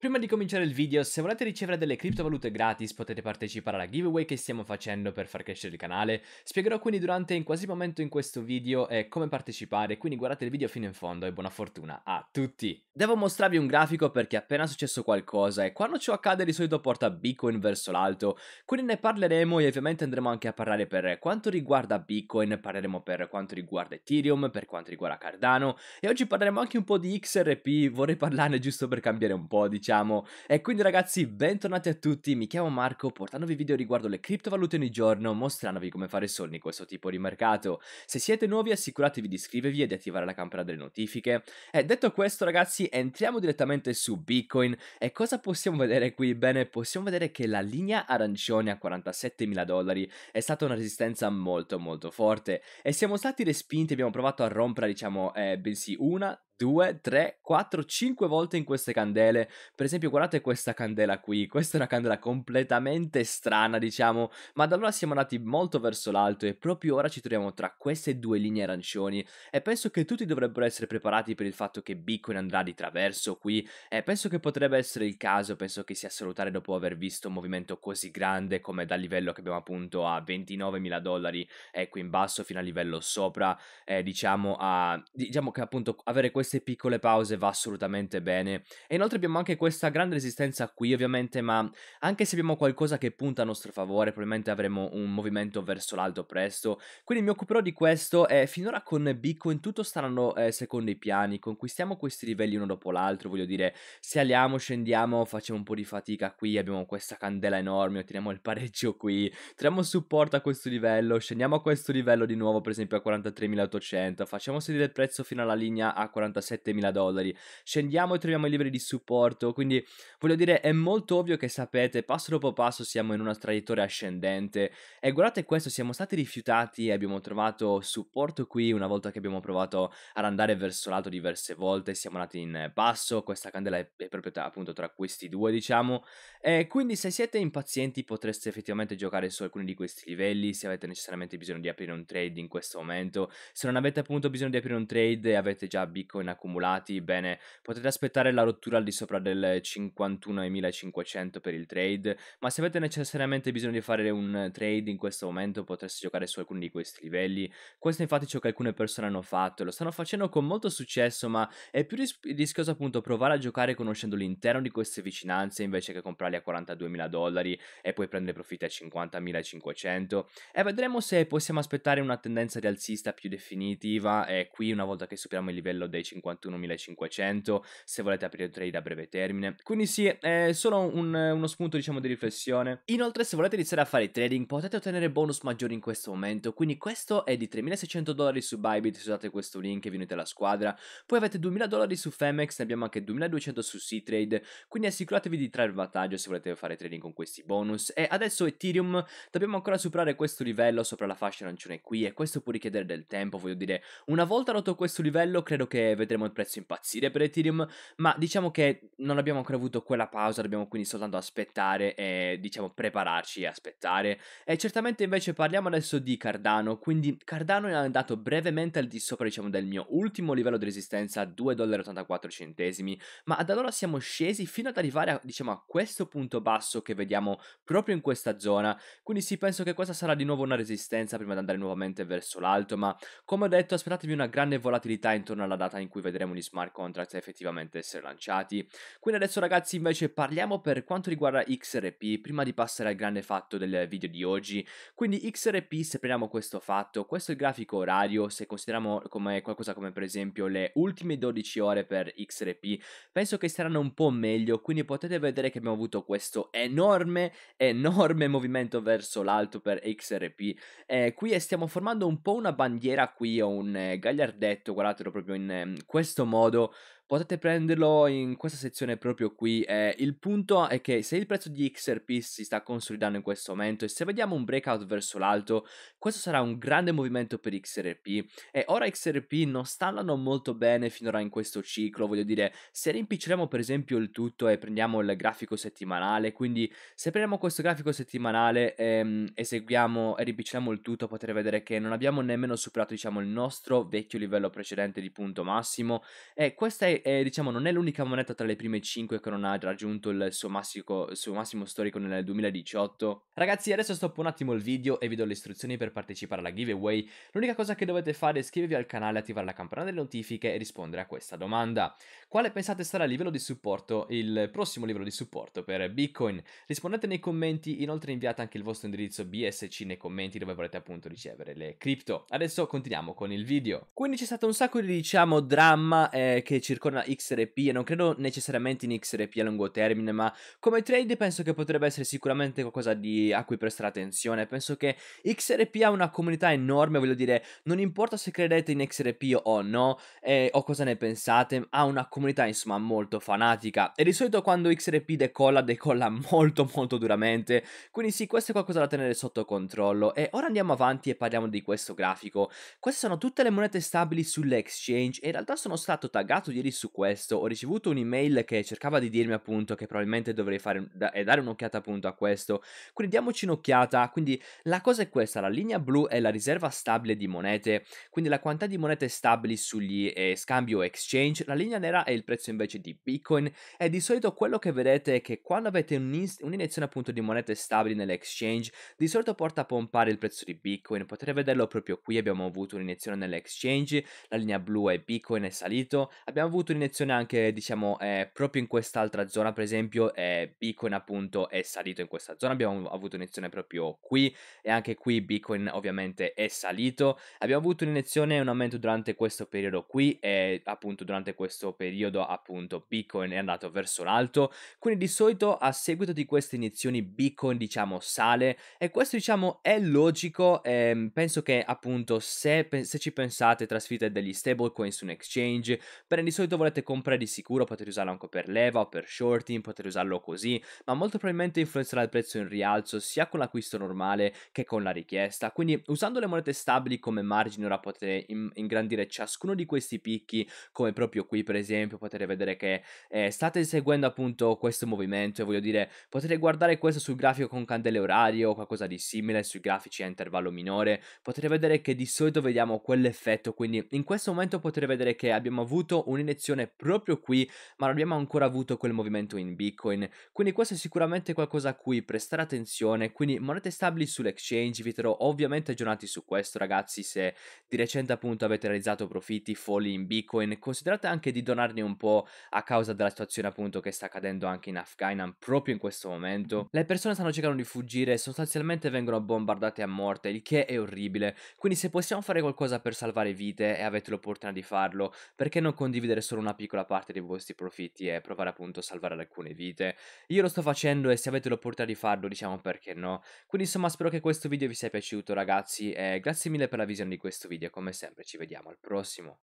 Prima di cominciare il video, se volete ricevere delle criptovalute gratis potete partecipare alla giveaway che stiamo facendo per far crescere il canale. Spiegherò quindi durante in quasi momento in questo video eh, come partecipare, quindi guardate il video fino in fondo e buona fortuna a tutti! Devo mostrarvi un grafico perché è appena successo qualcosa e quando ciò accade di solito porta Bitcoin verso l'alto, quindi ne parleremo e ovviamente andremo anche a parlare per quanto riguarda Bitcoin, parleremo per quanto riguarda Ethereum, per quanto riguarda Cardano e oggi parleremo anche un po' di XRP, vorrei parlarne giusto per cambiare un po', diciamo diciamo. E quindi ragazzi, bentornati a tutti, mi chiamo Marco, portandovi video riguardo le criptovalute ogni giorno, mostrandovi come fare soldi in questo tipo di mercato. Se siete nuovi assicuratevi di iscrivervi e di attivare la campana delle notifiche. E detto questo ragazzi, entriamo direttamente su Bitcoin e cosa possiamo vedere qui? Bene, possiamo vedere che la linea arancione a 47.000 dollari è stata una resistenza molto molto forte e siamo stati respinti, abbiamo provato a rompere diciamo eh, bensì una, 2, 3, 4, 5 volte in queste candele. Per esempio, guardate questa candela qui. Questa è una candela completamente strana, diciamo, ma da allora siamo andati molto verso l'alto e proprio ora ci troviamo tra queste due linee arancioni e penso che tutti dovrebbero essere preparati per il fatto che Bitcoin andrà di traverso qui e penso che potrebbe essere il caso, penso che sia salutare dopo aver visto un movimento così grande come dal livello che abbiamo appunto a 29.000 dollari e qui in basso fino al livello sopra, eh, diciamo, a, diciamo che appunto avere questo queste piccole pause va assolutamente bene. E inoltre abbiamo anche questa grande resistenza qui, ovviamente, ma anche se abbiamo qualcosa che punta a nostro favore, probabilmente avremo un movimento verso l'alto presto. Quindi mi occuperò di questo e finora con Bitcoin tutto staranno eh, secondo i piani, conquistiamo questi livelli uno dopo l'altro, voglio dire, saliamo, scendiamo, facciamo un po' di fatica qui, abbiamo questa candela enorme, otteniamo il pareggio qui, troviamo supporto a questo livello, scendiamo a questo livello di nuovo, per esempio a 43.800, facciamo salire il prezzo fino alla linea a 43.000 77.000 dollari. Scendiamo e troviamo i libri di supporto, quindi voglio dire è molto ovvio che sapete, passo dopo passo siamo in una traiettoria ascendente e guardate questo, siamo stati rifiutati e abbiamo trovato supporto qui una volta che abbiamo provato ad andare verso l'alto diverse volte, siamo andati in basso, questa candela è, è proprio tra, appunto tra questi due diciamo, e quindi se siete impazienti potreste effettivamente giocare su alcuni di questi livelli, se avete necessariamente bisogno di aprire un trade in questo momento, se non avete appunto bisogno di aprire un trade e avete già Bitcoin Bitcoin accumulati, bene, potete aspettare la rottura al di sopra del 51.500 per il trade, ma se avete necessariamente bisogno di fare un trade in questo momento potreste giocare su alcuni di questi livelli. Questo è infatti ciò che alcune persone hanno fatto e lo stanno facendo con molto successo, ma è più ris- rischioso appunto provare a giocare conoscendo l'interno di queste vicinanze invece che comprarli a 42.000 dollari e poi prendere profitti a 50.500 e vedremo se possiamo aspettare una tendenza rialzista più definitiva e qui una volta che superiamo il livello dei 51.500 se volete aprire trade a breve termine. Quindi sì, è solo un, uno spunto diciamo di riflessione. Inoltre se volete iniziare a fare trading potete ottenere bonus maggiori in questo momento, quindi questo è di 3.600 dollari su Bybit se usate questo link e vi alla squadra. Poi avete 2.000 dollari su Femex, ne abbiamo anche 2.200 su Ctrade, quindi assicuratevi di trarre vantaggio se volete fare trading con questi bonus. E adesso Ethereum, dobbiamo ancora superare questo livello sopra la fascia arancione qui e questo può richiedere del tempo, voglio dire, una volta rotto questo livello credo che vedremo il prezzo impazzire per Ethereum, ma diciamo che non abbiamo ancora avuto quella pausa, dobbiamo quindi soltanto aspettare e diciamo prepararci e aspettare. E certamente invece parliamo adesso di Cardano, quindi Cardano è andato brevemente al di sopra diciamo del mio ultimo livello di resistenza 2,84$, ma da allora siamo scesi fino ad arrivare a, diciamo a questo punto basso che vediamo proprio in questa zona, quindi sì penso che questa sarà di nuovo una resistenza prima di andare nuovamente verso l'alto, ma come ho detto aspettatevi una grande volatilità intorno alla data in cui vedremo gli smart contract effettivamente essere lanciati. Quindi adesso ragazzi invece parliamo per quanto riguarda XRP prima di passare al grande fatto del video di oggi. Quindi XRP se prendiamo questo fatto, questo è il grafico orario, se consideriamo come qualcosa come per esempio le ultime 12 ore per XRP, penso che saranno un po' meglio, quindi potete vedere che abbiamo avuto questo enorme, enorme movimento verso l'alto per XRP. Eh, qui stiamo formando un po' una bandiera qui, ho un eh, gagliardetto, guardatelo proprio in, ehm, questo modo potete prenderlo in questa sezione proprio qui. Eh, il punto è che se il prezzo di XRP si sta consolidando in questo momento e se vediamo un breakout verso l'alto, questo sarà un grande movimento per XRP. E ora XRP non sta andando molto bene finora in questo ciclo, voglio dire, se rimpiccioliamo per esempio il tutto e prendiamo il grafico settimanale, quindi se prendiamo questo grafico settimanale ehm, seguiamo e rimpiccioliamo il tutto, potrete vedere che non abbiamo nemmeno superato diciamo il nostro vecchio livello precedente di punto massimo e questa è poi eh, diciamo non è l'unica moneta tra le prime 5 che non ha raggiunto il suo, massico, il suo massimo storico nel 2018. Ragazzi adesso stoppo un attimo il video e vi do le istruzioni per partecipare alla giveaway. L'unica cosa che dovete fare è iscrivervi al canale, attivare la campanella delle notifiche e rispondere a questa domanda. Quale pensate sarà il livello di supporto, il prossimo livello di supporto per Bitcoin? Rispondete nei commenti, inoltre inviate anche il vostro indirizzo BSC nei commenti dove volete appunto ricevere le cripto. Adesso continuiamo con il video. Quindi c'è stato un sacco di diciamo dramma eh, che circola con XRP e non credo necessariamente in XRP a lungo termine, ma come trade penso che potrebbe essere sicuramente qualcosa di, a cui prestare attenzione. Penso che XRP ha una comunità enorme, voglio dire, non importa se credete in XRP o no, eh, o cosa ne pensate, ha una comunità insomma molto fanatica e di solito quando XRP decolla, decolla molto molto duramente, quindi sì, questo è qualcosa da tenere sotto controllo e ora andiamo avanti e parliamo di questo grafico. Queste sono tutte le monete stabili sull'exchange e in realtà sono stato taggato ieri consigli su questo. Ho ricevuto un'email che cercava di dirmi appunto che probabilmente dovrei fare da, e dare un'occhiata appunto a questo. Quindi diamoci un'occhiata. Quindi la cosa è questa, la linea blu è la riserva stabile di monete, quindi la quantità di monete stabili sugli eh, scambi o exchange. La linea nera è il prezzo invece di Bitcoin e di solito quello che vedete è che quando avete un'iniezione appunto di monete stabili nell'exchange, di solito porta a pompare il prezzo di Bitcoin. Potrei vederlo proprio qui, abbiamo avuto un'iniezione nell'exchange, la linea blu è Bitcoin è salito, abbiamo avuto avuto un'iniezione anche, diciamo, eh, proprio in quest'altra zona, per esempio, eh, Bitcoin appunto è salito in questa zona, abbiamo avuto un'iniezione proprio qui e anche qui Bitcoin ovviamente è salito. Abbiamo avuto un'iniezione e un aumento durante questo periodo qui e appunto durante questo periodo appunto Bitcoin è andato verso l'alto, quindi di solito a seguito di queste iniezioni Bitcoin diciamo sale e questo diciamo è logico, ehm, penso che appunto se, se ci pensate trasferite degli stablecoin su un exchange, bene di solito abito volete comprare di sicuro potete usarlo anche per leva o per shorting, potete usarlo così, ma molto probabilmente influenzerà il prezzo in rialzo sia con l'acquisto normale che con la richiesta. Quindi usando le monete stabili come margine ora potete ingrandire ciascuno di questi picchi, come proprio qui per esempio potete vedere che eh, state seguendo appunto questo movimento e voglio dire potete guardare questo sul grafico con candele orario o qualcosa di simile sui grafici a intervallo minore, potete vedere che di solito vediamo quell'effetto, quindi in questo momento potete vedere che abbiamo avuto un inizio correzione proprio qui, ma non abbiamo ancora avuto quel movimento in Bitcoin. Quindi questo è sicuramente qualcosa a cui prestare attenzione, quindi monete stabili sull'exchange, vi terrò ovviamente aggiornati su questo ragazzi se di recente appunto avete realizzato profitti folli in Bitcoin, considerate anche di donarne un po' a causa della situazione appunto che sta accadendo anche in Afghanistan proprio in questo momento. Le persone stanno cercando di fuggire, sostanzialmente vengono bombardate a morte, il che è orribile, quindi se possiamo fare qualcosa per salvare vite e avete l'opportunità di farlo, perché non condividere solo una piccola parte dei vostri profitti e provare appunto a salvare alcune vite. Io lo sto facendo e se avete l'opportunità di farlo diciamo perché no. Quindi insomma spero che questo video vi sia piaciuto ragazzi e grazie mille per la visione di questo video come sempre ci vediamo al prossimo.